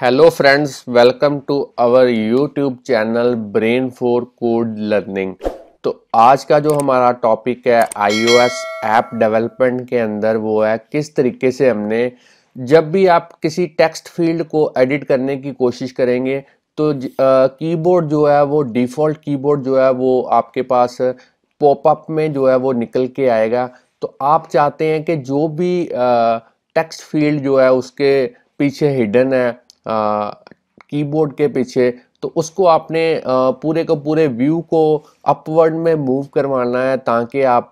hello friends welcome to our YouTube channel brain for code learning तो आज का जो हमारा टॉपिक है आईओएस ऐप डेवलपमेंट के अंदर वो है किस तरीके से हमने जब भी आप किसी टेक्स्ट फील्ड को एडिट करने की कोशिश करेंगे तो कीबोर्ड जो है वो डिफ़ॉल्ट कीबोर्ड जो है वो आपके पास पॉपअप में जो है वो निकल के आएगा तो आप चाहते हैं कि जो भी टेक्स्ट फील्ड जो है उसके पीछे हिडन है कीबोर्ड के पीछे तो उसको आपने पूरे को पूरे व्यू को अपवर्ड में मूव करवाना है ताकि आप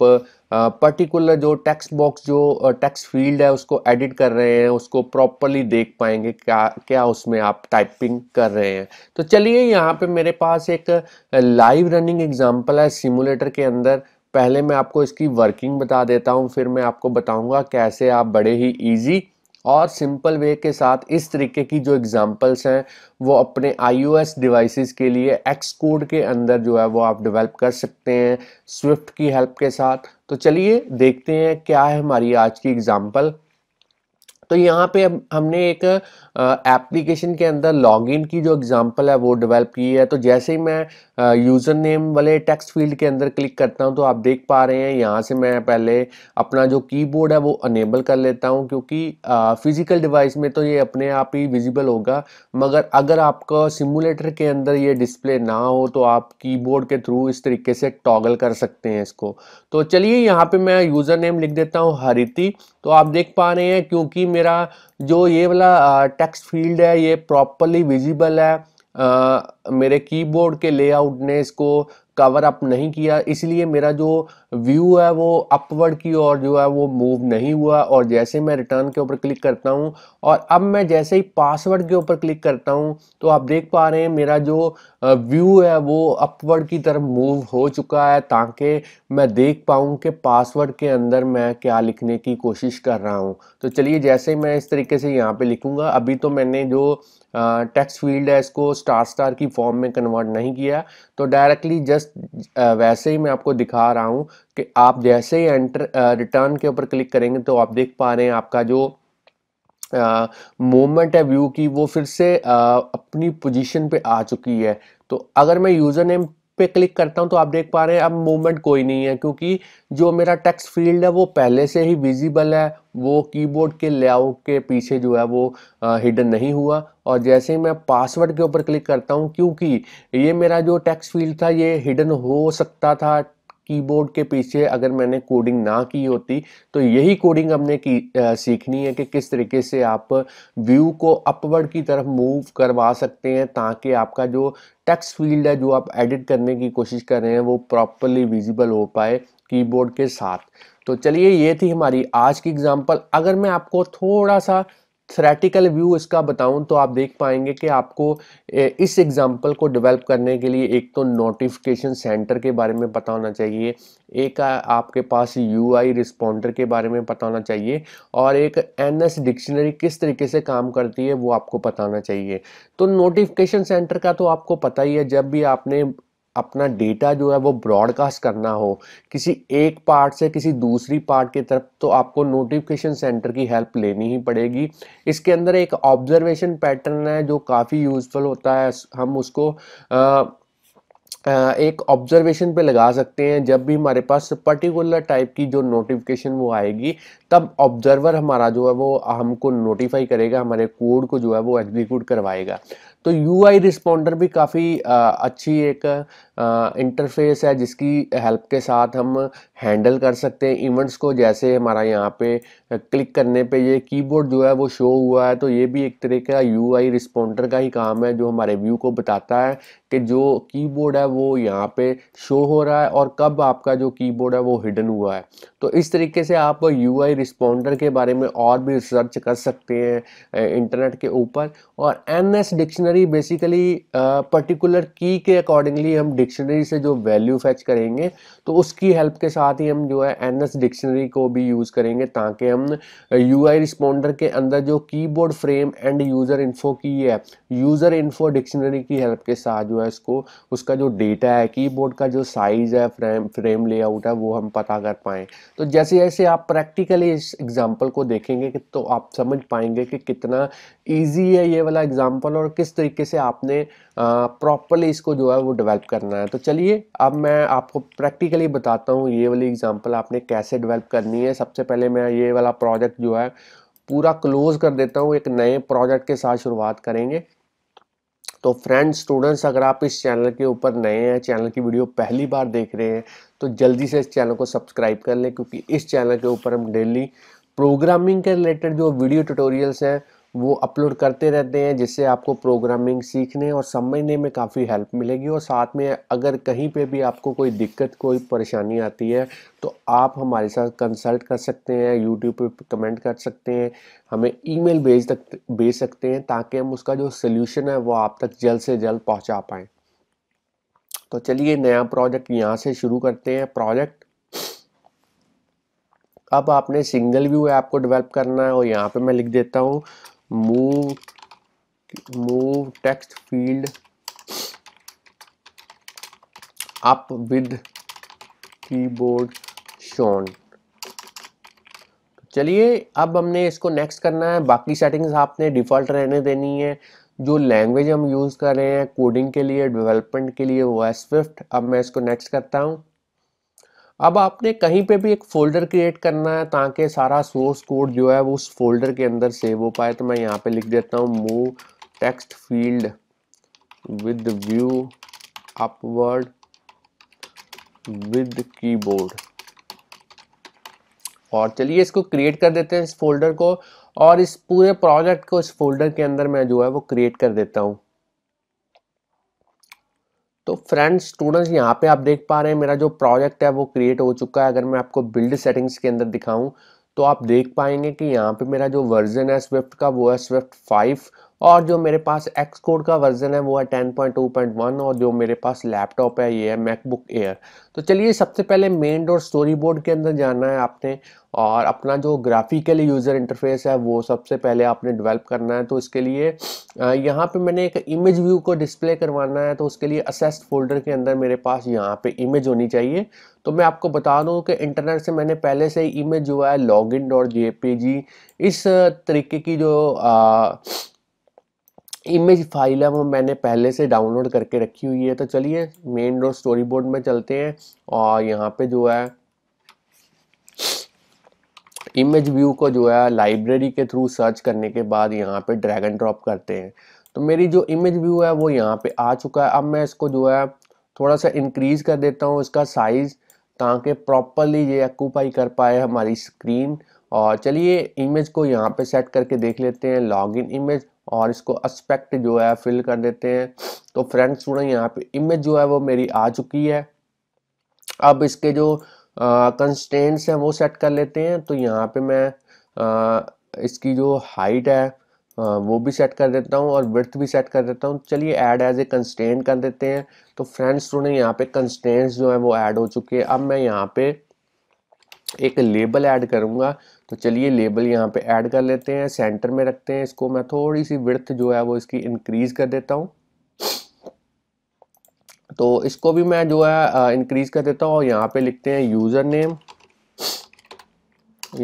पर्टिकुलर जो टेक्स्ट बॉक्स जो टेक्स्ट फील्ड है उसको एडिट कर रहे हैं उसको प्रॉपरली देख पाएंगे क्या क्या उसमें आप टाइपिंग कर रहे हैं तो चलिए यहाँ पे मेरे पास एक लाइव रनिंग एग्जांपल है सिमुलेटर के अंदर पहले मैं आपको इसकी वर्किंग बता देता हूँ फिर मैं आपको बताऊँगा कैसे आप बड़े ही ईजी और सिंपल वे के साथ इस तरीके की जो एग्जांपल्स हैं वो अपने आईओएस डिवाइसेस के लिए एक्स कोड के अंदर जो है वो आप डेवलप कर सकते हैं स्विफ्ट की हेल्प के साथ तो चलिए देखते हैं क्या है हमारी आज की एग्ज़ाम्पल तो यहाँ पे हमने एक एप्लीकेशन के अंदर लॉगिन की जो एग्जांपल है वो डेवलप की है तो जैसे ही मैं यूज़र नेम वाले टेक्स्ट फील्ड के अंदर क्लिक करता हूँ तो आप देख पा रहे हैं यहाँ से मैं पहले अपना जो कीबोर्ड है वो अनेबल कर लेता हूँ क्योंकि फिज़िकल डिवाइस में तो ये अपने आप ही विजिबल होगा मगर अगर आपका सिमुलेटर के अंदर ये डिस्प्ले ना हो तो आप की के थ्रू इस तरीके से टॉगल कर सकते हैं इसको तो चलिए यहाँ पर मैं यूज़र नेम लिख देता हूँ हरिति तो आप देख पा रहे हैं क्योंकि मेरा जो ये वाला टेक्स्ट फील्ड है ये प्रॉपरली विजिबल है आ, मेरे कीबोर्ड के लेआउट ने इसको कवर अप नहीं किया इसलिए मेरा जो व्यू है वो अपवर्ड की ओर जो है वो मूव नहीं हुआ और जैसे मैं रिटर्न के ऊपर क्लिक करता हूँ और अब मैं जैसे ही पासवर्ड के ऊपर क्लिक करता हूँ तो आप देख पा रहे हैं मेरा जो व्यू है वो अपवर्ड की तरफ मूव हो चुका है ताकि मैं देख पाऊँ कि पासवर्ड के अंदर मैं क्या लिखने की कोशिश कर रहा हूँ तो चलिए जैसे मैं इस तरीके से यहाँ पर लिखूँगा अभी तो मैंने जो टेक्स्ट फील्ड है इसको स्टार स्टार की फॉर्म में कन्वर्ट नहीं किया तो डायरेक्टली जस्ट वैसे ही मैं आपको दिखा रहा हूँ कि आप जैसे ही एंटर रिटर्न के ऊपर क्लिक करेंगे तो आप देख पा रहे हैं आपका जो मोमेंट है व्यू की वो फिर से आ, अपनी पोजीशन पे आ चुकी है तो अगर मैं यूज़र नेम पे क्लिक करता हूँ तो आप देख पा रहे हैं अब मूवमेंट कोई नहीं है क्योंकि जो मेरा टेक्स्ट फील्ड है वो पहले से ही विजिबल है वो कीबोर्ड के लेआउट के पीछे जो है वो हिडन नहीं हुआ और जैसे ही मैं पासवर्ड के ऊपर क्लिक करता हूँ क्योंकि ये मेरा जो टेक्स्ट फील्ड था ये हिडन हो सकता था कीबोर्ड के पीछे अगर मैंने कोडिंग ना की होती तो यही कोडिंग हमने की आ, सीखनी है कि किस तरीके से आप व्यू को अपवर्ड की तरफ मूव करवा सकते हैं ताकि आपका जो टेक्स्ट फील्ड है जो आप एडिट करने की कोशिश कर रहे हैं वो प्रॉपरली विजिबल हो पाए कीबोर्ड के साथ तो चलिए ये थी हमारी आज की एग्ज़ाम्पल अगर मैं आपको थोड़ा सा थ्रेटिकल व्यू इसका बताऊं तो आप देख पाएंगे कि आपको इस एग्जाम्पल को डेवलप करने के लिए एक तो नोटिफिकेशन सेंटर के बारे में पता होना चाहिए एक आपके पास यू आई रिस्पॉन्डर के बारे में पता होना चाहिए और एक एन एस डिक्शनरी किस तरीके से काम करती है वो आपको पता होना चाहिए तो नोटिफिकेशन सेंटर का तो आपको पता ही है जब भी आपने अपना डेटा जो है वो ब्रॉडकास्ट करना हो किसी एक पार्ट से किसी दूसरी पार्ट की तरफ तो आपको नोटिफिकेशन सेंटर की हेल्प लेनी ही पड़ेगी इसके अंदर एक ऑब्जर्वेशन पैटर्न है जो काफ़ी यूज़फुल होता है हम उसको आ, एक ऑब्जर्वेशन पे लगा सकते हैं जब भी हमारे पास पर्टिकुलर टाइप की जो नोटिफिकेशन वो आएगी तब ऑब्जर्वर हमारा जो है वो हमको नोटिफाई करेगा हमारे कोड को जो है वो एग्जीक्यूट करवाएगा तो यू आई रिस्पोंडर भी काफ़ी अच्छी एक इंटरफेस है जिसकी हेल्प के साथ हम हैंडल कर सकते हैं इवेंट्स को जैसे हमारा यहाँ पे क्लिक करने पे ये कीबोर्ड जो है वो शो हुआ है तो ये भी एक तरह का यू आई का ही काम है जो हमारे व्यू को बताता है कि जो कीबोर्ड है वो यहाँ पे शो हो रहा है और कब आपका जो कीबोर्ड है वो हिडन हुआ है तो इस तरीके से आप यू आई के बारे में और भी रिसर्च कर सकते हैं इंटरनेट के ऊपर और N S dictionary basically particular key के अकॉर्डिंगली हम डिक्शनरी से जो वैल्यू फैच करेंगे तो उसकी हेल्प के साथ ही हम जो है एन डिक्शनरी को भी यूज़ करेंगे ताकि हम यू आई रिस्पोंडर के अंदर जो keyboard frame end user info की है यूज़र इन्फो डिक्शनरी की हेल्प के साथ जो है इसको उसका जो डेटा है कीबोर्ड का जो साइज़ है फ्रेम फ्रेम लेआउट है वो हम पता कर पाएँ तो जैसे जैसे आप प्रैक्टिकली इस एग्ज़ाम्पल को देखेंगे कि तो आप समझ पाएंगे कि कितना ईजी है ये वाला एग्ज़ाम्पल और किस तरीके से आपने प्रॉपरली इसको जो है वो डेवलप करना करना है तो चलिए अब मैं आपको प्रैक्टिकली बताता हूँ ये वाली एग्जांपल आपने कैसे डेवलप करनी है सबसे पहले मैं ये वाला प्रोजेक्ट जो है पूरा क्लोज कर देता हूँ एक नए प्रोजेक्ट के साथ शुरुआत करेंगे तो फ्रेंड्स स्टूडेंट्स अगर आप इस चैनल के ऊपर नए हैं चैनल की वीडियो पहली बार देख रहे हैं तो जल्दी से इस चैनल को सब्सक्राइब कर लें क्योंकि इस चैनल के ऊपर हम डेली प्रोग्रामिंग के रिलेटेड जो वीडियो ट्यूटोरियल्स हैं वो अपलोड करते रहते हैं जिससे आपको प्रोग्रामिंग सीखने और समझने में काफ़ी हेल्प मिलेगी और साथ में अगर कहीं पे भी आपको कोई दिक्कत कोई परेशानी आती है तो आप हमारे साथ कंसल्ट कर सकते हैं यूट्यूब पे कमेंट कर सकते हैं हमें ईमेल भेज तक भेज सकते हैं ताकि हम उसका जो सोल्यूशन है वो आप तक जल्द से जल्द पहुँचा पाएँ तो चलिए नया प्रोजेक्ट यहाँ से शुरू करते हैं प्रोजेक्ट अब आपने सिंगल व्यू ऐप को डेवलप करना है और यहाँ पे मैं लिख देता हूँ move move text field up with keyboard shown चलिए अब हमने इसको नेक्स्ट करना है बाकी सेटिंग्स आपने डिफ़ॉल्ट रहने देनी है जो लैंग्वेज हम यूज़ कर रहे हैं कोडिंग के लिए डेवलपमेंट के लिए वो है स्विफ्ट अब मैं इसको नेक्स्ट करता हूँ अब आपने कहीं पे भी एक फ़ोल्डर क्रिएट करना है ताकि सारा सोर्स कोड जो है वो उस फोल्डर के अंदर सेव हो पाए तो मैं यहाँ पे लिख देता हूँ move text field with view upward with keyboard और चलिए इसको क्रिएट कर देते हैं इस फोल्डर को और इस पूरे प्रोजेक्ट को इस फोल्डर के अंदर मैं जो है वो क्रिएट कर देता हूँ तो फ्रेंड्स स्टूडेंट्स यहाँ पे आप देख पा रहे हैं मेरा जो प्रोजेक्ट है वो क्रिएट हो चुका है अगर मैं आपको बिल्ड सेटिंग्स के अंदर दिखाऊं तो आप देख पाएंगे कि यहाँ पे मेरा जो वर्जन है स्विफ्ट का वो है स्विफ्ट फाइव और जो मेरे पास एक्स कोड का वर्जन है वो है 10.2.1 और जो मेरे पास लैपटॉप है ये है मैकबुक एयर तो चलिए सबसे पहले मेन डोर स्टोरी बोर्ड के अंदर जाना है आपने और अपना जो ग्राफिकली यूज़र इंटरफेस है वो सबसे पहले आपने डेवलप करना है तो इसके लिए यहाँ पे मैंने एक इमेज व्यू को डिस्प्ले करवाना है तो उसके लिए असेस्ड फोल्डर के अंदर मेरे पास यहाँ पे इमेज होनी चाहिए तो मैं आपको बता दूँ कि इंटरनेट से मैंने पहले से इमेज जो है लॉग इन जे इस तरीके की जो आ, इमेज फाइल है वो मैंने पहले से डाउनलोड करके रखी हुई है तो चलिए मेन डोर स्टोरी बोर्ड में चलते हैं और यहाँ पे जो है इमेज व्यू को जो है लाइब्रेरी के थ्रू सर्च करने के बाद यहाँ पे ड्रैगन ड्रॉप करते हैं तो मेरी जो इमेज व्यू है वो यहाँ पे आ चुका है अब मैं इसको जो है थोड़ा सा इंक्रीज़ कर देता हूँ इसका साइज़ ताकि प्रॉपरली ये एक्यूपाई कर पाए हमारी स्क्रीन और चलिए इमेज को यहाँ पे सेट करके देख लेते हैं लॉगिन इमेज और इसको अस्पेक्ट जो है फिल कर देते हैं तो फ्रेंड्स स्टूडेंट यहाँ पे इमेज जो है वो मेरी आ चुकी है अब इसके जो कंस्टेंट्स हैं वो सेट कर लेते हैं तो यहाँ पे मैं आ, इसकी जो हाइट है आ, वो भी सेट कर देता हूँ और ब्रथ भी सेट कर देता हूँ चलिए ऐड एज ए कंस्टेंट कर देते हैं तो फ्रेंड्स स्टूडेंट यहाँ पे कंस्टेंट्स जो है वो ऐड हो चुके हैं अब मैं यहाँ पे एक लेबल ऐड करूँगा तो चलिए लेबल यहाँ पे ऐड कर लेते हैं सेंटर में रखते हैं इसको मैं थोड़ी सी विर्थ जो है वो इसकी इंक्रीज़ कर देता हूँ तो इसको भी मैं जो है इंक्रीज़ कर देता हूँ और यहाँ पे लिखते हैं यूज़र नेम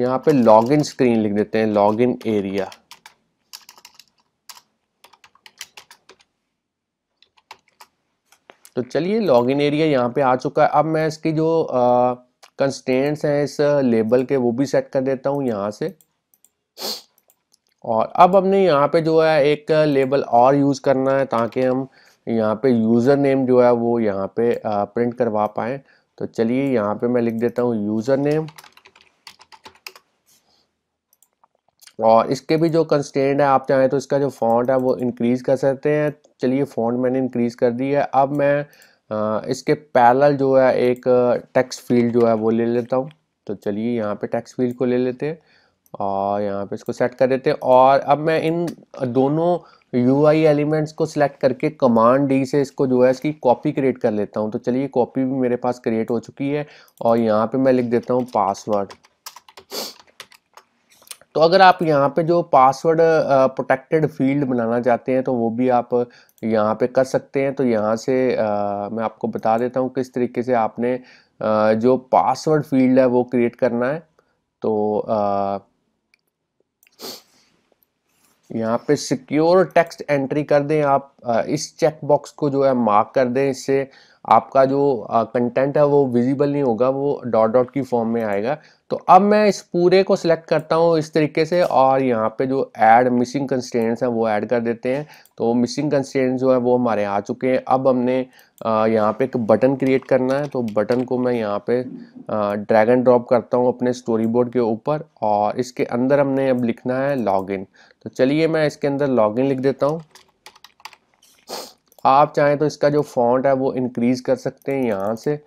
यहाँ पे लॉगिन स्क्रीन लिख देते हैं लॉगिन एरिया तो चलिए लॉगिन एरिया यहाँ पे आ चुका है अब मैं इसकी जो आ, कंस्टेंट्स हैं इस लेबल के वो भी सेट कर देता हूँ यहाँ से और अब हमने यहाँ पे जो है एक लेबल और यूज़ करना है ताकि हम यहाँ पे यूज़र नेम जो है वो यहाँ पे प्रिंट करवा पाएँ तो चलिए यहाँ पे मैं लिख देता हूँ यूज़र नेम और इसके भी जो कंस्टेंट है आप चाहें तो इसका जो फॉन्ट है वो इंक्रीज़ कर सकते हैं चलिए फॉन्ट मैंने इंक्रीज़ कर दी है अब मैं इसके पैरल जो है एक टेक्स्ट फील्ड जो है वो ले लेता हूँ तो चलिए यहाँ पे टैक्स फील्ड को ले लेते हैं और यहाँ पे इसको सेट कर देते हैं और अब मैं इन दोनों यू आई एलिमेंट्स को सिलेक्ट करके कमांड डी से इसको जो है इसकी कॉपी क्रिएट कर लेता हूँ तो चलिए कॉपी भी मेरे पास क्रिएट हो चुकी है और यहाँ पे मैं लिख देता हूँ पासवर्ड तो अगर आप यहाँ पे जो पासवर्ड प्रोटेक्टेड फील्ड बनाना चाहते हैं तो वो भी आप यहाँ पे कर सकते हैं तो यहाँ से आ, मैं आपको बता देता हूँ किस तरीके से आपने आ, जो पासवर्ड फील्ड है वो क्रिएट करना है तो आ, यहाँ पे सिक्योर टेक्स्ट एंट्री कर दें आप इस चेक बॉक्स को जो है मार्क कर दें इससे आपका जो कंटेंट है वो विजिबल नहीं होगा वो डॉट डॉट की फॉर्म में आएगा तो अब मैं इस पूरे को सिलेक्ट करता हूँ इस तरीके से और यहाँ पे जो ऐड मिसिंग कंस्टेंट्स हैं वो ऐड कर देते हैं तो मिसिंग कंस्टेंट्स जो है वो हमारे आ चुके हैं अब हमने यहाँ पे एक बटन क्रिएट करना है तो बटन को मैं यहाँ पे ड्रैगन ड्रॉप करता हूँ अपने स्टोरी बोर्ड के ऊपर और इसके अंदर हमने अब लिखना है लॉग तो चलिए मैं इसके अंदर लॉगिन लिख देता हूँ आप चाहें तो इसका जो फॉन्ट है वो इंक्रीज़ कर सकते हैं यहाँ से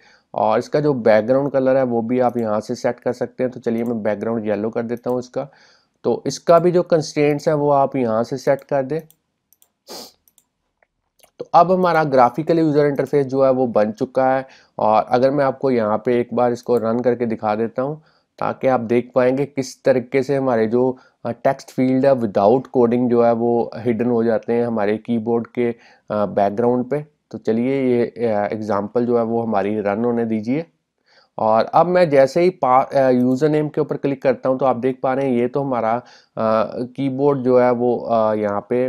और इसका जो बैकग्राउंड कलर है वो भी आप यहाँ से सेट कर सकते हैं तो चलिए मैं बैकग्राउंड येलो कर देता हूँ इसका तो इसका भी जो कंस्टेंट्स है वो आप यहाँ से सेट कर दें तो अब हमारा ग्राफिकल यूज़र इंटरफेस जो है वो बन चुका है और अगर मैं आपको यहाँ पे एक बार इसको रन करके दिखा देता हूँ ताकि आप देख पाएंगे किस तरीके से हमारे जो टेक्स्ट फील्ड है विदाउट कोडिंग जो है वो हिडन हो जाते हैं हमारे कीबोर्ड के बैकग्राउंड पे तो चलिए ये एग्ज़ाम्पल जो है वो हमारी रन होने दीजिए और अब मैं जैसे ही पा यूज़र नेम के ऊपर क्लिक करता हूँ तो आप देख पा रहे हैं ये तो हमारा कीबोर्ड जो है वो यहाँ पे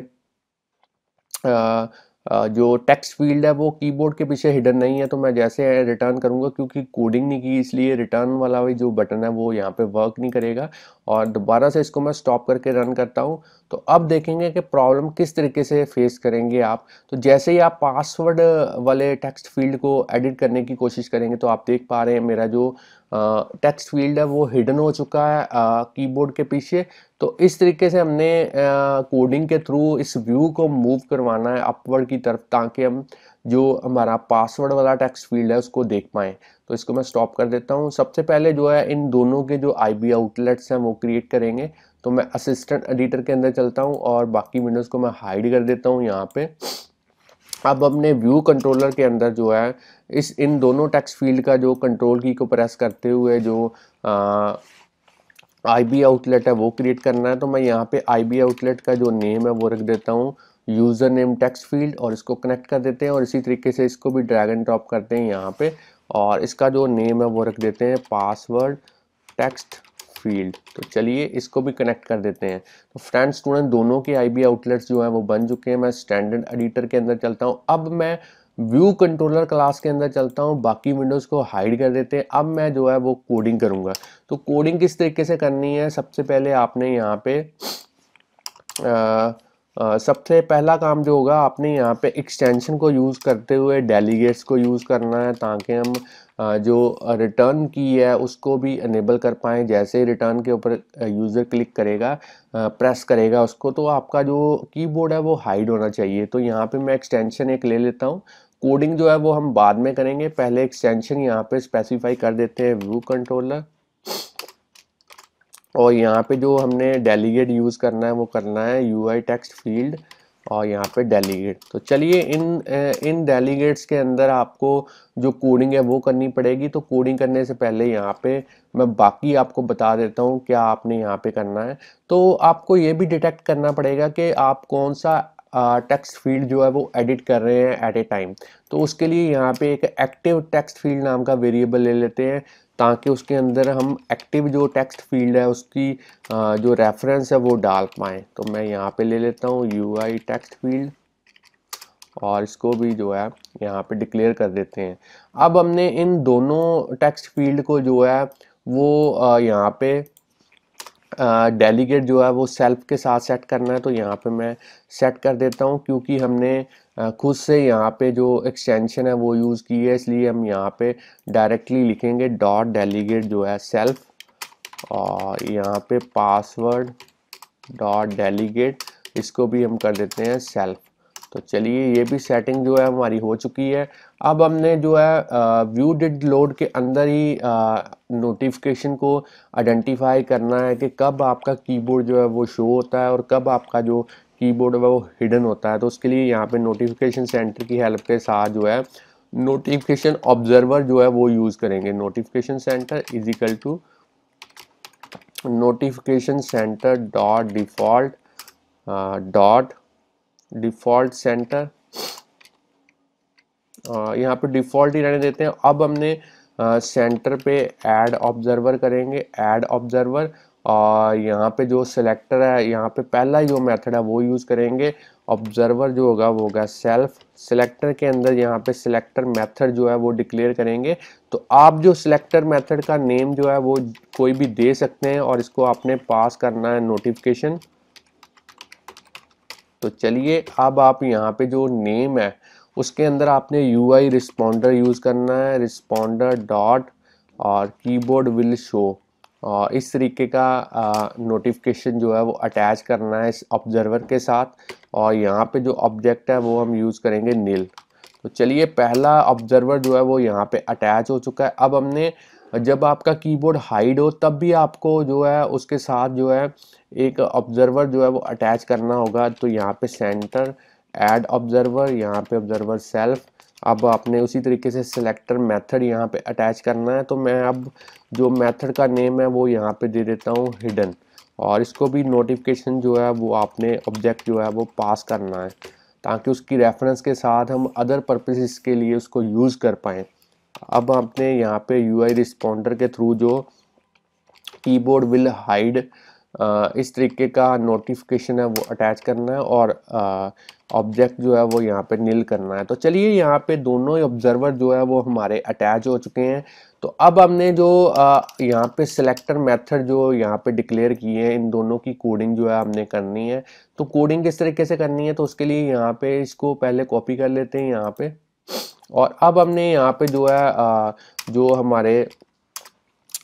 आ, जो टेक्स्ट फील्ड है वो कीबोर्ड के पीछे हिडन नहीं है तो मैं जैसे रिटर्न करूँगा क्योंकि कोडिंग नहीं की इसलिए रिटर्न वाला भी जो बटन है वो यहाँ पे वर्क नहीं करेगा और दोबारा से इसको मैं स्टॉप करके रन करता हूँ तो अब देखेंगे कि प्रॉब्लम किस तरीके से फेस करेंगे आप तो जैसे ही आप पासवर्ड वाले टेक्स्ट फील्ड को एडिट करने की कोशिश करेंगे तो आप देख पा रहे हैं मेरा जो टेक्स्ट फील्ड है वो हिडन हो चुका है कीबोर्ड के पीछे तो इस तरीके से हमने कोडिंग के थ्रू इस व्यू को मूव करवाना है अपवर्ड की तरफ ताकि हम जो हमारा पासवर्ड वाला टेक्स्ट फील्ड है उसको देख पाएँ तो इसको मैं स्टॉप कर देता हूँ सबसे पहले जो है इन दोनों के जो आई आउटलेट्स हैं वो क्रिएट करेंगे तो मैं असिस्टेंट एडिटर के अंदर चलता हूँ और बाकी विंडोज़ को मैं हाइड कर देता हूँ यहाँ पर अब अपने व्यू कंट्रोलर के अंदर जो है इस इन दोनों टेक्स्ट फील्ड का जो कंट्रोल की को प्रेस करते हुए जो आई बी आउटलेट है वो क्रिएट करना है तो मैं यहाँ पे आई बी आउटलेट का जो नेम है वो रख देता हूँ यूज़र नेम टेक्स्ट फील्ड और इसको कनेक्ट कर देते हैं और इसी तरीके से इसको भी ड्रैग एंड ड्रॉप करते हैं यहाँ पे और इसका जो नेम है वो रख देते हैं पासवर्ड टेक्स्ट फील्ड तो चलिए इसको भी कनेक्ट कर देते हैं तो फ्रेंड स्टूडेंट दोनों के आई आउटलेट्स जो हैं वो बन चुके हैं मैं स्टैंडर्ड एडिटर के अंदर चलता हूँ अब मैं व्यू कंट्रोलर क्लास के अंदर चलता हूँ बाकी विंडोज़ को हाइड कर देते हैं अब मैं जो है वो कोडिंग करूँगा तो कोडिंग किस तरीके से करनी है सबसे पहले आपने यहाँ पे आ, सबसे पहला काम जो होगा आपने यहाँ पे एक्सटेंशन को यूज़ करते हुए डेलीगेट्स को यूज़ करना है ताकि हम जो रिटर्न की है उसको भी अनेबल कर पाएँ जैसे रिटर्न के ऊपर यूज़र क्लिक करेगा प्रेस करेगा उसको तो आपका जो कीबोर्ड है वो हाइड होना चाहिए तो यहाँ पे मैं एक्सटेंशन एक ले लेता हूँ कोडिंग जो है वो हम बाद में करेंगे पहले एक्सटेंशन यहाँ पे स्पेसिफाई कर देते हैं व्यू कंट्रोलर और यहाँ पे जो हमने डेलीगेट यूज़ करना है वो करना है यू आई टेक्स्ट फील्ड और यहाँ पे डेलीगेट तो चलिए इन इन डेलीगेट्स के अंदर आपको जो कोडिंग है वो करनी पड़ेगी तो कोडिंग करने से पहले यहाँ पे मैं बाकी आपको बता देता हूँ क्या आपने यहाँ पे करना है तो आपको ये भी डिटेक्ट करना पड़ेगा कि आप कौन सा टेक्स्ट फील्ड जो है वो एडिट कर रहे हैं एट ए टाइम तो उसके लिए यहाँ पे एक एक्टिव टेक्स्ट फील्ड नाम का वेरिएबल ले लेते हैं ताकि उसके अंदर हम एक्टिव जो टेक्स्ट फील्ड है उसकी जो रेफरेंस है वो डाल पाएँ तो मैं यहाँ पे ले लेता हूँ यू आई टेक्स्ट फील्ड और इसको भी जो है यहाँ पे डिक्लेयर कर देते हैं अब हमने इन दोनों टेक्स्ट फील्ड को जो है वो यहाँ पे डेलीगेट जो है वो सेल्फ के साथ सेट करना है तो यहाँ पे मैं सेट कर देता हूँ क्योंकि हमने खुद से यहाँ पे जो एक्सटेंशन है वो यूज़ की है इसलिए हम यहाँ पे डायरेक्टली लिखेंगे डॉट डेलीगेट जो है सेल्फ और यहाँ पे पासवर्ड डॉट डेलीगेट इसको भी हम कर देते हैं सेल्फ तो चलिए ये भी सेटिंग जो है हमारी हो चुकी है अब हमने जो है व्यू डिड लोड के अंदर ही नोटिफिकेशन को आइडेंटिफाई करना है कि कब आपका कीबोर्ड जो है वो शो होता है और कब आपका जो कीबोर्ड है वो हिडन होता है तो उसके लिए यहाँ पे नोटिफिकेशन सेंटर की हेल्प के साथ जो है नोटिफिकेशन ऑब्जर्वर जो है वो यूज़ करेंगे notification centre is equal to notification centre dot default dot default centre यहाँ पे डिफ़ॉल्ट ही रहने देते हैं अब हमने सेंटर पे ऐड ऑब्जर्वर करेंगे ऐड ऑब्जर्वर और यहाँ पे जो सिलेक्टर है यहाँ पे पहला जो मेथड है वो यूज़ करेंगे ऑब्जर्वर जो होगा वो होगा सेल्फ सिलेक्टर के अंदर यहाँ पे सिलेक्टर मेथड जो है वो डिक्लेयर करेंगे तो आप जो सिलेक्टर मेथड का नेम जो है वो कोई भी दे सकते हैं और इसको आपने पास करना है नोटिफिकेशन तो चलिए अब आप यहाँ पे जो नेम है उसके अंदर आपने यू आई रिस्पोंडर यूज़ करना है रिस्पोंडर डॉट और कीबोर्ड विल शो इस तरीके का नोटिफिकेशन जो है वो अटैच करना है इस ऑब्जर्वर के साथ और यहाँ पे जो ऑब्जेक्ट है वो हम यूज़ करेंगे नील तो चलिए पहला ऑब्जर्वर जो है वो यहाँ पे अटैच हो चुका है अब हमने जब आपका कीबोर्ड हाइड हो तब भी आपको जो है उसके साथ जो है एक ऑब्जर्वर जो है वो अटैच करना होगा तो यहाँ पे सेंटर ऐड ऑब्जर्वर यहाँ पे ऑब्जर्वर सेल्फ अब आपने उसी तरीके से सिलेक्टर मेथड यहाँ पे अटैच करना है तो मैं अब जो मेथड का नेम है वो यहाँ पे दे देता हूँ हिडन और इसको भी नोटिफिकेशन जो है वो आपने ऑब्जेक्ट जो है वो पास करना है ताकि उसकी रेफरेंस के साथ हम अदर पर्पसेस के लिए उसको यूज़ कर पाएँ अब आपने यहाँ पे यू आई के थ्रू जो कीबोर्ड विल हाइड इस तरीके का नोटिफिकेशन है वो अटैच करना है और ऑब्जेक्ट जो है वो यहाँ पे नील करना है तो चलिए यहाँ पे दोनों ऑब्जर्वर जो है वो हमारे अटैच हो चुके हैं तो अब हमने जो यहाँ पे सिलेक्टर मेथड जो यहाँ पे डिक्लेयर किए हैं इन दोनों की कोडिंग जो है हमने करनी है तो कोडिंग किस तरीके से करनी है तो उसके लिए यहाँ पे इसको पहले कॉपी कर लेते हैं यहाँ पे और अब हमने यहाँ पे जो है जो हमारे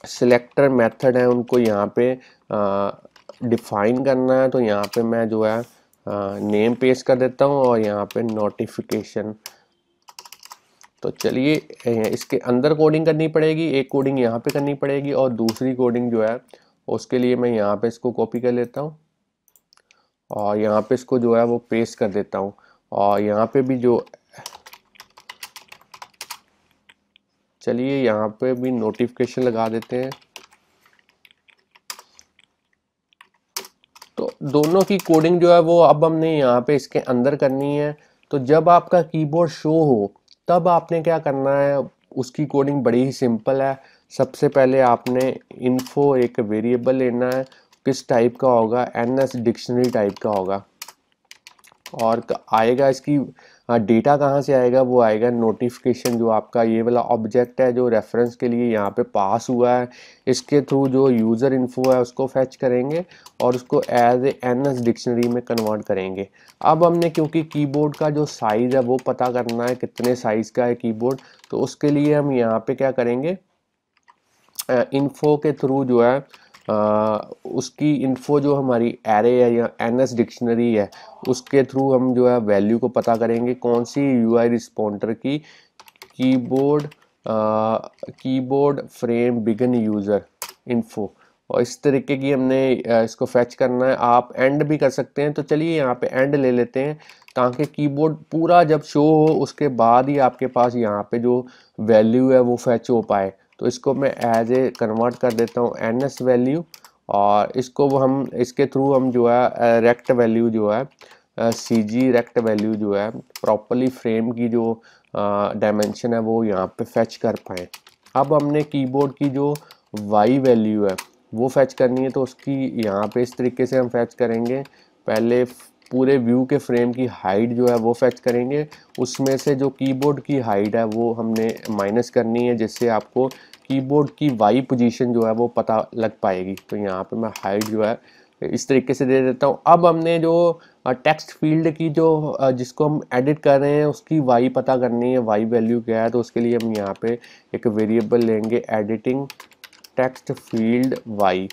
सिलेक्टर मेथड है उनको यहाँ पे डिफाइन करना है तो यहाँ पे मैं जो है नेम पेस्ट कर देता हूँ और यहाँ पे नोटिफिकेशन तो चलिए इसके अंदर कोडिंग करनी पड़ेगी एक कोडिंग यहाँ पे करनी पड़ेगी और दूसरी कोडिंग जो है उसके लिए मैं यहाँ पे इसको कॉपी कर लेता हूँ और यहाँ पे इसको जो है वो पेस्ट कर देता हूँ और यहाँ पे भी जो चलिए यहाँ पे भी नोटिफिकेशन लगा देते हैं दोनों की कोडिंग जो है वो अब हमने यहाँ पे इसके अंदर करनी है तो जब आपका कीबोर्ड शो हो तब आपने क्या करना है उसकी कोडिंग बड़ी ही सिंपल है सबसे पहले आपने इन्फो एक वेरिएबल लेना है किस टाइप का होगा एन एस डिक्शनरी टाइप का होगा और आएगा इसकी डेटा हाँ, कहाँ से आएगा वो आएगा नोटिफिकेशन जो आपका ये वाला ऑब्जेक्ट है जो रेफरेंस के लिए यहाँ पे पास हुआ है इसके थ्रू जो यूज़र इन्फो है उसको फैच करेंगे और उसको as a N S dictionary में कन्वर्ट करेंगे अब हमने क्योंकि कीबोर्ड का जो साइज़ है वो पता करना है कितने साइज़ का है कीबोर्ड तो उसके लिए हम यहाँ पर क्या करेंगे इन्फो के थ्रू जो है उसकी इन्फो जो हमारी एरे है या एन एस डिक्शनरी है उसके थ्रू हम जो है वैल्यू को पता करेंगे कौन सी यू आई रिस्पोंडर की keyboard keyboard frame begin user info और इस तरीके की हमने इसको फैच करना है आप एंड भी कर सकते हैं तो चलिए यहाँ पे एंड ले लेते हैं ताकि कीबोर्ड पूरा जब शो हो उसके बाद ही आपके पास यहाँ पे जो वैल्यू है वो फैच हो पाए तो इसको मैं एज ए कन्वर्ट कर देता हूँ एन एस वैल्यू और इसको हम इसके थ्रू हम जो है रेक्ट वैल्यू जो है सी जी रेक्ट वैल्यू जो है प्रॉपरली फ्रेम की जो डायमेंशन है वो यहाँ पे फेच कर पाएँ अब हमने कीबोर्ड की जो वाई वैल्यू है वो फेच करनी है तो उसकी यहाँ पे इस तरीके से हम फेच करेंगे पहले पूरे व्यू के फ्रेम की हाइट जो है वो फेच करेंगे उसमें से जो कीबोर्ड की हाइट है वो हमने माइनस करनी है जिससे आपको कीबोर्ड की वाई पोजीशन जो है वो पता लग पाएगी तो यहाँ पे मैं हाइट जो है इस तरीके से दे देता हूँ अब हमने जो टेक्स्ट फील्ड की जो जिसको हम एडिट कर रहे हैं उसकी वाई पता करनी है वाई वैल्यू क्या है तो उसके लिए हम यहाँ पे एक वेरिएबल लेंगे एडिटिंग टेक्स्ट फील्ड वाई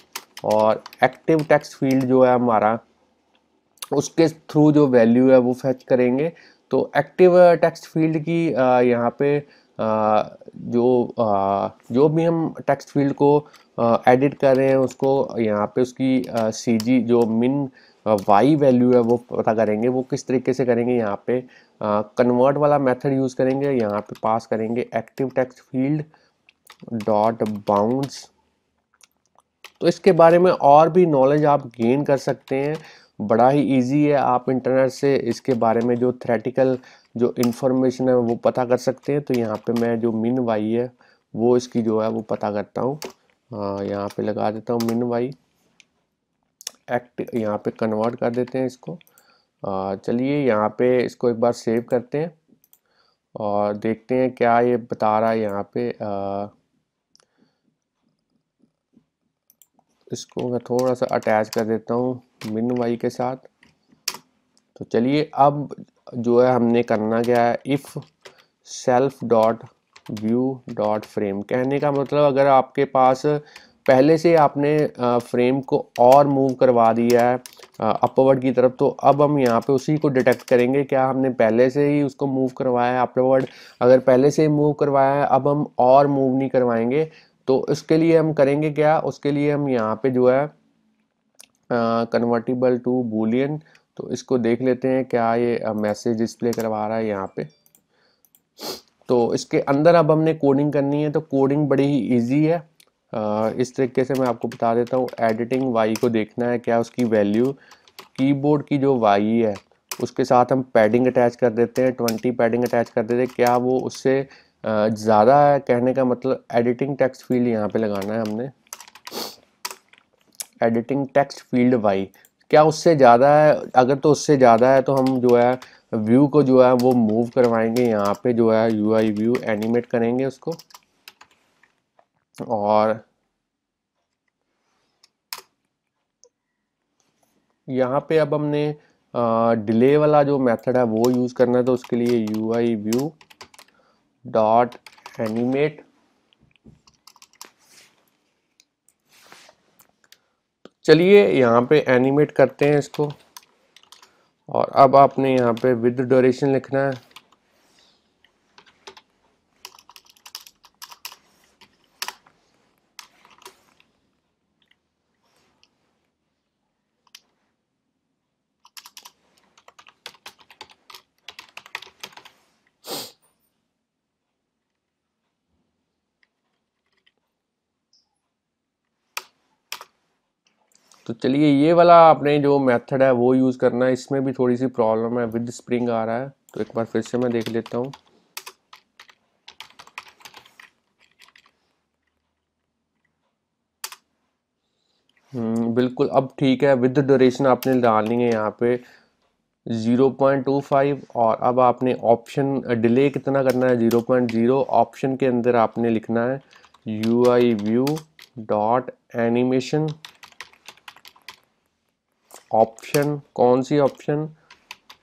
और एक्टिव टेक्स्ट फील्ड जो है हमारा उसके थ्रू जो वैल्यू है वो फैच करेंगे तो एक्टिव टेक्स्ट फील्ड की यहाँ पे जो जो भी हम टेक्स्ट फील्ड को एडिट कर रहे हैं उसको यहाँ पे उसकी सी जी जो मिन वाई वैल्यू है वो पता करेंगे वो किस तरीके से करेंगे यहाँ पे कन्वर्ट वाला मेथड यूज़ करेंगे यहाँ पे पास करेंगे active text field dot bound तो इसके बारे में और भी नॉलेज आप गेन कर सकते हैं बड़ा ही इजी है आप इंटरनेट से इसके बारे में जो थ्रेटिकल जो इन्फॉर्मेशन है वो पता कर सकते हैं तो यहाँ पे मैं जो मिन वाई है वो इसकी जो है वो पता करता हूँ हाँ, यहाँ पे लगा देता हूँ मिन वाई एक्ट यहाँ पे कन्वर्ट कर देते हैं इसको चलिए यहाँ पे इसको एक बार सेव करते हैं और देखते हैं क्या ये बता रहा है यहाँ पे आ, इसको मैं थोड़ा सा अटैच कर देता हूँ मिन वाई के साथ तो चलिए अब जो है हमने करना क्या है if self dot view dot frame कहने का मतलब अगर आपके पास पहले से आपने फ्रेम को और मूव करवा दिया है अपवर्ड की तरफ तो अब हम यहाँ पे उसी को डिटेक्ट करेंगे क्या हमने पहले से ही उसको मूव करवाया है अपवर्ड अगर पहले से ही मूव करवाया है अब हम और मूव नहीं करवाएंगे तो इसके लिए हम करेंगे क्या उसके लिए हम यहाँ पे जो है कन्वर्टिबल टू बूलियन तो इसको देख लेते हैं क्या ये मैसेज डिस्प्ले करवा रहा है यहाँ पे तो इसके अंदर अब हमने कोडिंग करनी है तो कोडिंग बड़ी ही ईजी है इस तरीके से मैं आपको बता देता हूँ एडिटिंग वाई को देखना है क्या उसकी वैल्यू कीबोर्ड की जो वाई है उसके साथ हम पैडिंग अटैच कर देते हैं ट्वेंटी पैडिंग अटैच कर देते हैं क्या वो उससे ज़्यादा है कहने का मतलब एडिटिंग टेक्स्ट फील्ड यहाँ पे लगाना है हमने एडिटिंग टेक्स्ट फील्ड वाई क्या उससे ज़्यादा है अगर तो उससे ज़्यादा है तो हम जो है व्यू को जो है वो मूव करवाएंगे यहाँ पे जो है यू आई व्यू एनिमेट करेंगे उसको और यहाँ पे अब हमने डिले वाला जो मेथड है वो यूज़ करना है तो उसके लिए U I view dot animate चलिए यहाँ पे एनिमेट करते हैं इसको और अब आपने यहाँ पे विद ड्यूरेशन लिखना है चलिए ये वाला आपने जो मेथड है वो यूज़ करना है इसमें भी थोड़ी सी प्रॉब्लम है विद स्प्रिंग आ रहा है तो एक बार फिर से मैं देख लेता हूँ हम्म, बिल्कुल अब ठीक है विद ड्यूरेशन आपने डालनी है यहाँ पे 0.25 और अब आपने ऑप्शन डिले कितना करना है 0.0 ऑप्शन के अंदर आपने लिखना है U I view dot animation option कौन सी ऑप्शन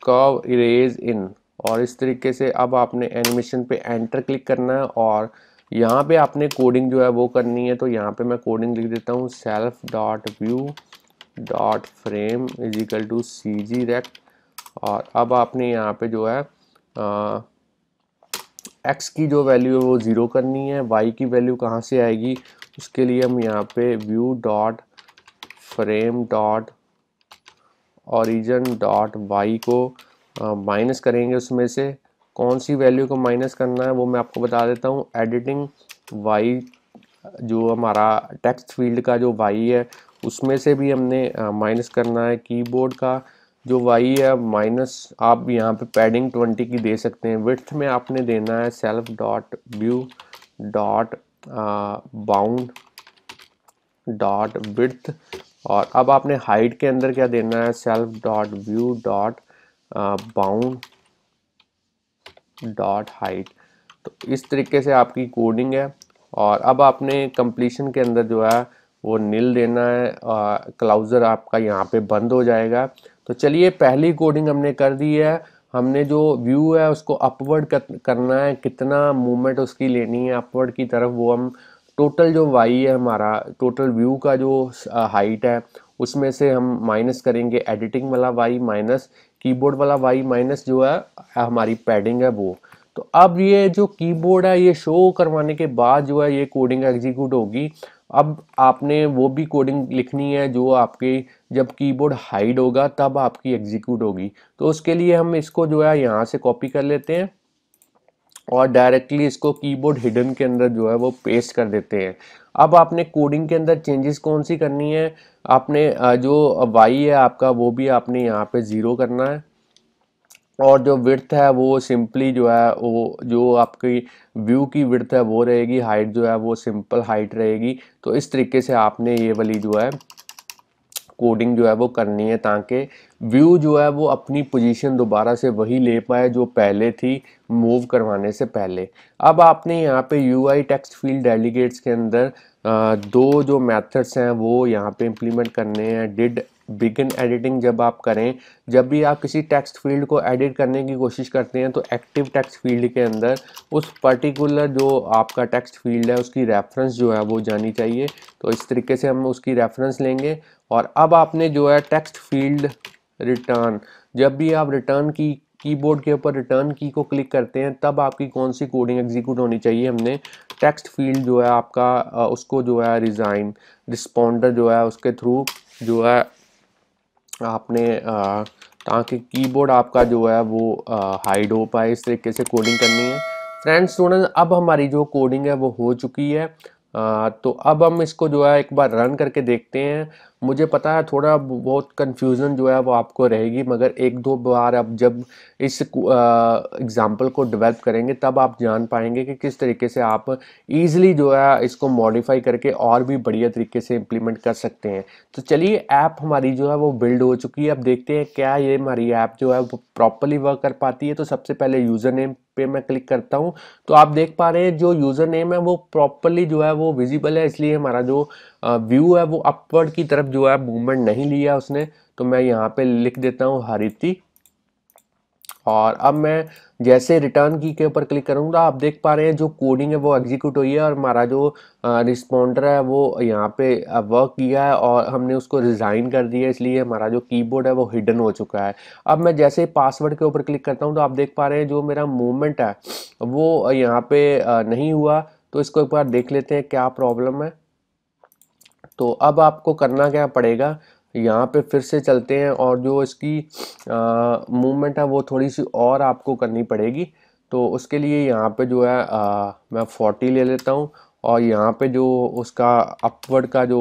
कर्व इरेज इन और इस तरीके से अब आपने एनिमेशन पे एंटर क्लिक करना है और यहाँ पे आपने कोडिंग जो है वो करनी है तो यहाँ पे मैं कोडिंग लिख देता हूँ self dot view dot frame equal to C G rect और अब आपने यहाँ पे जो है एक्स की जो वैल्यू है वो ज़ीरो करनी है वाई की वैल्यू कहाँ से आएगी उसके लिए हम यहाँ पे view dot frame dot origin dot Y को माइनस करेंगे उसमें से कौन सी वैल्यू को माइनस करना है वो मैं आपको बता देता हूँ एडिटिंग वाई जो हमारा टेक्स्ट फील्ड का जो वाई है उसमें से भी हमने माइनस करना है कीबोर्ड का जो वाई है माइनस आप यहाँ पे पैडिंग ट्वेंटी की दे सकते हैं विथ में आपने देना है self dot view dot bound dot width और अब आपने हाइट के अंदर क्या देना है self dot view dot bound dot height तो इस तरीके से आपकी कोडिंग है और अब आपने कंप्लीशन के अंदर जो है वो नील देना है क्लाउज़र आपका यहाँ पे बंद हो जाएगा तो चलिए पहली कोडिंग हमने कर दी है हमने जो व्यू है उसको अपवर्ड करना है कितना मूवमेंट उसकी लेनी है अपवर्ड की तरफ वो हम टोटल जो वाई है हमारा टोटल व्यू का जो हाइट है उसमें से हम माइनस करेंगे एडिटिंग वाला वाई माइनस कीबोर्ड वाला वाई माइनस जो है हमारी पैडिंग है वो तो अब ये जो कीबोर्ड है ये शो करवाने के बाद जो है ये कोडिंग एग्जीक्यूट होगी अब आपने वो भी कोडिंग लिखनी है जो आपके जब कीबोर्ड हाइड होगा तब आपकी एग्जीक्यूट होगी तो उसके लिए हम इसको जो है यहाँ से कॉपी कर लेते हैं और डायरेक्टली इसको कीबोर्ड हिडन के अंदर जो है वो पेस्ट कर देते हैं अब आपने कोडिंग के अंदर चेंजेस कौन सी करनी है आपने जो वाई है आपका वो भी आपने यहाँ पे ज़ीरो करना है और जो विर्थ है वो सिंपली जो है वो जो आपकी व्यू की विर्थ है वो रहेगी हाइट जो है वो सिंपल हाइट रहेगी तो इस तरीके से आपने ये वाली जो है कोडिंग जो है वो करनी है ताकि व्यू जो है वो अपनी पोजीशन दोबारा से वही ले पाए जो पहले थी मूव करवाने से पहले अब आपने यहाँ पे U I text field delegates के अंदर दो जो मेथड्स हैं वो यहाँ पे इम्प्लीमेंट करने हैं डिड बिगिन एडिटिंग जब आप करें जब भी आप किसी टेक्स्ट फील्ड को एडिट करने की कोशिश करते हैं तो एक्टिव टेक्स्ट फील्ड के अंदर उस पर्टिकुलर जो आपका टेक्स्ट फील्ड है उसकी रेफरेंस जो है वो जानी चाहिए तो इस तरीके से हम उसकी रेफरेंस लेंगे और अब आपने जो है टेक्स्ट फील्ड रिटर्न जब भी आप रिटर्न की कीबोर्ड के ऊपर रिटर्न की को क्लिक करते हैं तब आपकी कौन सी कोडिंग एग्जीक्यूट होनी चाहिए हमने टेक्स्ट फील्ड जो है आपका उसको जो है रिज़ाइन रिस्पोंडर जो है उसके थ्रू जो है आपने ताकि कीबोर्ड आपका जो है वो हाइड हो पाए इस तरीके से कोडिंग करनी है फ्रेंड्स स्टूडेंट अब हमारी जो कोडिंग है वो हो चुकी है आ, तो अब हम इसको जो है एक बार रन करके देखते हैं मुझे पता है थोड़ा बहुत कन्फ्यूज़न जो है वो आपको रहेगी मगर एक दो बार आप जब इस एग्ज़ाम्पल को डेवलप करेंगे तब आप जान पाएंगे कि किस तरीके से आप ईज़िली जो है इसको मॉडिफाई करके और भी बढ़िया तरीके से इम्प्लीमेंट कर सकते हैं तो चलिए ऐप हमारी जो है वो बिल्ड हो चुकी है अब देखते हैं क्या ये हमारी ऐप जो है वो प्रॉपरली वर्क कर पाती है तो सबसे पहले यूज़र नेम पे मैं क्लिक करता हूँ तो आप देख पा रहे हैं जो यूज़र नेम है वो प्रॉपरली जो है वो विजिबल है इसलिए हमारा जो व्यू है वो अपवर्ड की तरफ जो है मूवमेंट नहीं लिया उसने तो मैं यहाँ पे लिख देता हूँ हरिति और अब मैं जैसे रिटर्न की के ऊपर क्लिक करूँगा आप देख पा रहे हैं जो कोडिंग है वो एग्जीक्यूट हुई है और हमारा जो रिस्पॉन्डर है वो यहाँ पे वर्क किया है और हमने उसको रिज़ाइन कर दिया इसलिए हमारा जो कीबोर्ड है वो हिडन हो चुका है अब मैं जैसे पासवर्ड के ऊपर क्लिक करता हूँ तो आप देख पा रहे हैं जो मेरा मूवमेंट है वो यहाँ पर नहीं हुआ तो इसको एक बार देख लेते हैं क्या प्रॉब्लम है तो अब आपको करना क्या पड़ेगा यहाँ पे फिर से चलते हैं और जो इसकी मूवमेंट है वो थोड़ी सी और आपको करनी पड़ेगी तो उसके लिए यहाँ पे जो है आ, मैं फोर्टी ले लेता हूँ और यहाँ पे जो उसका अपवर्ड का जो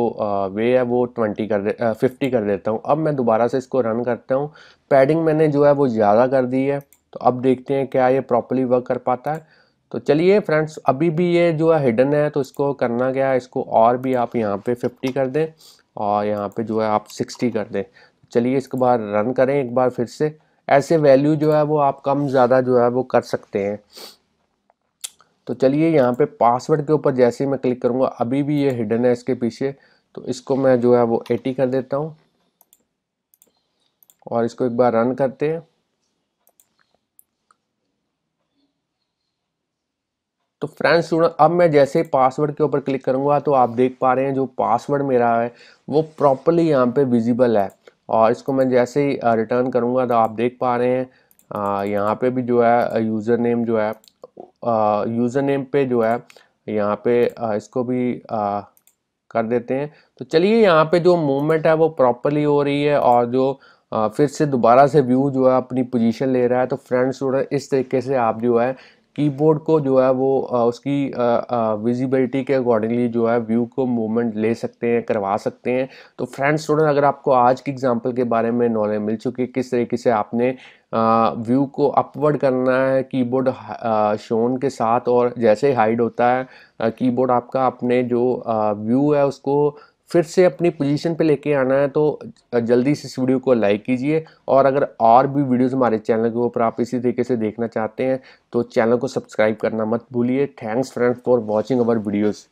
वे है वो ट्वेंटी कर दे फिफ्टी कर देता हूँ अब मैं दोबारा से इसको रन करता हूँ पैडिंग मैंने जो है वो ज़्यादा कर दी है तो अब देखते हैं क्या ये प्रॉपरली वर्क कर पाता है तो चलिए फ्रेंड्स अभी भी ये जो है हिडन है तो इसको करना क्या है इसको और भी आप यहाँ पे 50 कर दें और यहाँ पे जो है आप 60 कर दें चलिए इसके बाद रन करें एक बार फिर से ऐसे वैल्यू जो है वो आप कम ज़्यादा जो है वो कर सकते हैं तो चलिए यहाँ पे पासवर्ड के ऊपर जैसे ही मैं क्लिक करूँगा अभी भी ये हिडन है इसके पीछे तो इसको मैं जो है वो एटी कर देता हूँ और इसको एक बार रन करते हैं तो फ्रेंड्स स्टूडेंट अब मैं जैसे पासवर्ड के ऊपर क्लिक करूँगा तो आप देख पा रहे हैं जो पासवर्ड मेरा है वो प्रॉपरली यहाँ पे विजिबल है और इसको मैं जैसे ही रिटर्न करूँगा तो आप देख पा रहे हैं यहाँ पे भी जो है यूज़र नेम जो है यूज़र नेम पे जो है यहाँ पे इसको भी आ, कर देते हैं तो चलिए यहाँ पर जो मूवमेंट है वो प्रॉपरली हो रही है और जो आ, फिर से दोबारा से व्यू जो है अपनी पोजीशन ले रहा है तो फ्रेंड्स इस तरीके से आप जो है कीबोर्ड को जो है वो उसकी विजिबिलिटी के अकॉर्डिंगली जो है व्यू को मूवमेंट ले सकते हैं करवा सकते हैं तो फ्रेंड्स स्टूडेंट अगर आपको आज की एग्जांपल के बारे में नॉलेज मिल चुकी है किस तरीके से आपने व्यू को अपवर्ड करना है कीबोर्ड शोन के साथ और जैसे हाइड होता है कीबोर्ड आपका अपने जो व्यू है उसको फिर से अपनी पोजीशन पे लेके आना है तो जल्दी से इस वीडियो को लाइक कीजिए और अगर और भी वीडियोस हमारे चैनल के ऊपर आप इसी तरीके से देखना चाहते हैं तो चैनल को सब्सक्राइब करना मत भूलिए thanks friends for watching our videos